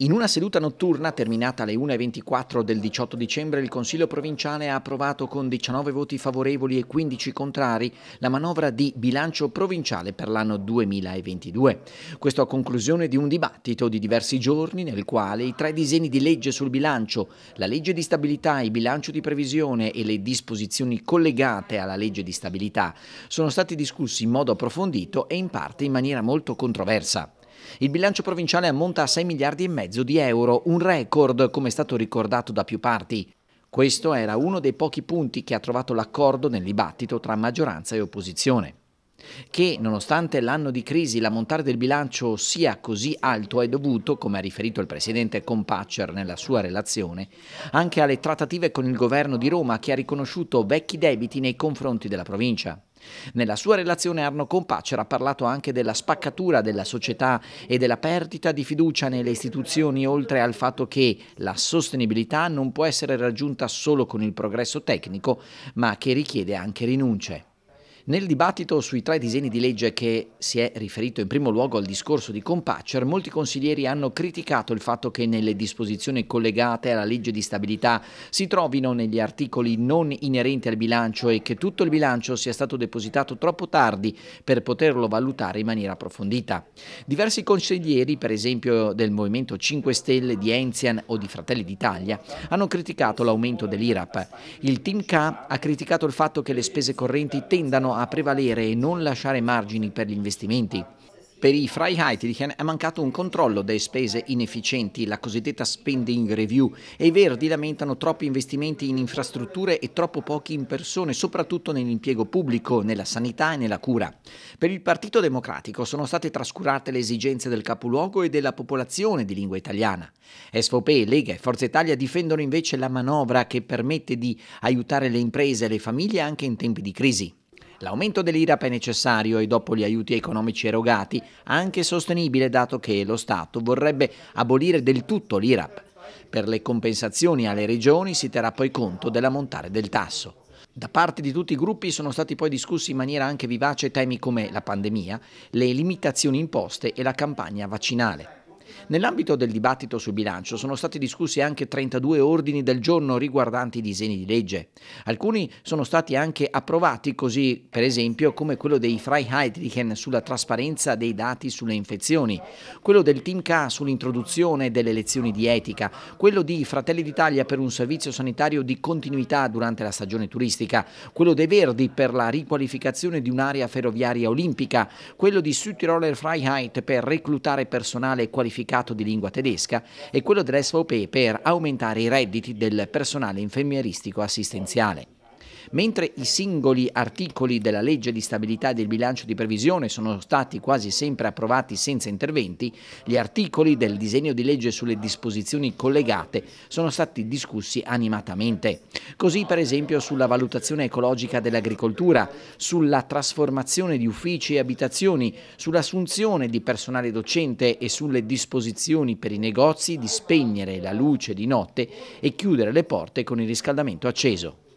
In una seduta notturna, terminata alle 1.24 del 18 dicembre, il Consiglio provinciale ha approvato con 19 voti favorevoli e 15 contrari la manovra di bilancio provinciale per l'anno 2022. Questo a conclusione di un dibattito di diversi giorni nel quale i tre disegni di legge sul bilancio, la legge di stabilità, il bilancio di previsione e le disposizioni collegate alla legge di stabilità sono stati discussi in modo approfondito e in parte in maniera molto controversa. Il bilancio provinciale ammonta a 6 miliardi e mezzo di euro, un record come è stato ricordato da più parti. Questo era uno dei pochi punti che ha trovato l'accordo nel dibattito tra maggioranza e opposizione. Che, nonostante l'anno di crisi, l'ammontare del bilancio sia così alto è dovuto, come ha riferito il presidente Compaccer nella sua relazione, anche alle trattative con il governo di Roma che ha riconosciuto vecchi debiti nei confronti della provincia. Nella sua relazione Arno Compacer ha parlato anche della spaccatura della società e della perdita di fiducia nelle istituzioni, oltre al fatto che la sostenibilità non può essere raggiunta solo con il progresso tecnico, ma che richiede anche rinunce. Nel dibattito sui tre disegni di legge che si è riferito in primo luogo al discorso di Compaccer, molti consiglieri hanno criticato il fatto che nelle disposizioni collegate alla legge di stabilità si trovino negli articoli non inerenti al bilancio e che tutto il bilancio sia stato depositato troppo tardi per poterlo valutare in maniera approfondita. Diversi consiglieri, per esempio del Movimento 5 Stelle, di Enzian o di Fratelli d'Italia, hanno criticato l'aumento dell'IRAP. Il Team K ha criticato il fatto che le spese correnti tendano a a prevalere e non lasciare margini per gli investimenti. Per i Freiheitlichen è mancato un controllo delle spese inefficienti, la cosiddetta spending review, e i Verdi lamentano troppi investimenti in infrastrutture e troppo pochi in persone, soprattutto nell'impiego pubblico, nella sanità e nella cura. Per il Partito Democratico sono state trascurate le esigenze del capoluogo e della popolazione di lingua italiana. SVP, Lega e Forza Italia difendono invece la manovra che permette di aiutare le imprese e le famiglie anche in tempi di crisi. L'aumento dell'IRAP è necessario e dopo gli aiuti economici erogati anche sostenibile dato che lo Stato vorrebbe abolire del tutto l'IRAP. Per le compensazioni alle regioni si terrà poi conto dell'ammontare del tasso. Da parte di tutti i gruppi sono stati poi discussi in maniera anche vivace temi come la pandemia, le limitazioni imposte e la campagna vaccinale. Nell'ambito del dibattito sul bilancio sono stati discussi anche 32 ordini del giorno riguardanti i disegni di legge. Alcuni sono stati anche approvati così, per esempio, come quello dei Freiheitlichen sulla trasparenza dei dati sulle infezioni, quello del Team K sull'introduzione delle lezioni di etica, quello di Fratelli d'Italia per un servizio sanitario di continuità durante la stagione turistica, quello dei Verdi per la riqualificazione di un'area ferroviaria olimpica, quello di Südtiroler Freiheit per reclutare personale qualificato mercato di lingua tedesca e quello dell'SVP per aumentare i redditi del personale infermieristico assistenziale. Mentre i singoli articoli della legge di stabilità e del bilancio di previsione sono stati quasi sempre approvati senza interventi, gli articoli del disegno di legge sulle disposizioni collegate sono stati discussi animatamente. Così per esempio sulla valutazione ecologica dell'agricoltura, sulla trasformazione di uffici e abitazioni, sull'assunzione di personale docente e sulle disposizioni per i negozi di spegnere la luce di notte e chiudere le porte con il riscaldamento acceso.